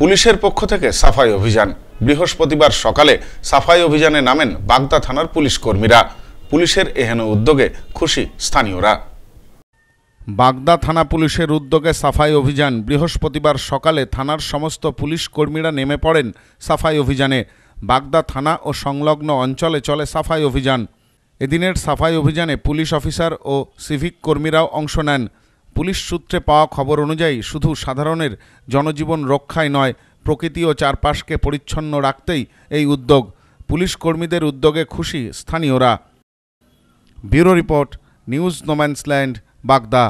পুলিশের পক্ষ থেকে সাফাই অভিযান বৃহস্পতিবার সকালে সাফাই অভিযানে নামেন বাগদা থানার পুলিশ কর্মীরা পুলিশের এহেন উদ্যোগে খুশি স্থানীয়রা বাগদা থানা পুলিশের উদ্যোগে সাফাই অভিযান বৃহস্পতিবার সকালে থানার সমস্ত পুলিশ কর্মীরা নেমে পড়েন সাফাই অভিযানে বাগদা থানা ও সংলগ্ন অঞ্চলে চলে সাফাই অভিযান এদিনের সাফাই অভিযানে পুলিশ অফিসার ও সিভিক কর্মীরাও অংশ নেন পুলিশ সূত্রে পাওয়া খবর অনুযায়ী শুধু সাধারণের জনজীবন রক্ষায় নয় প্রকৃতি ও চারপাশকে পরিচ্ছন্ন রাখতেই এই উদ্যোগ পুলিশ কর্মীদের উদ্যোগে খুশি স্থানীয়রা ব্যুরো রিপোর্ট নিউজ নোম্যান্সল্যান্ড বাগদা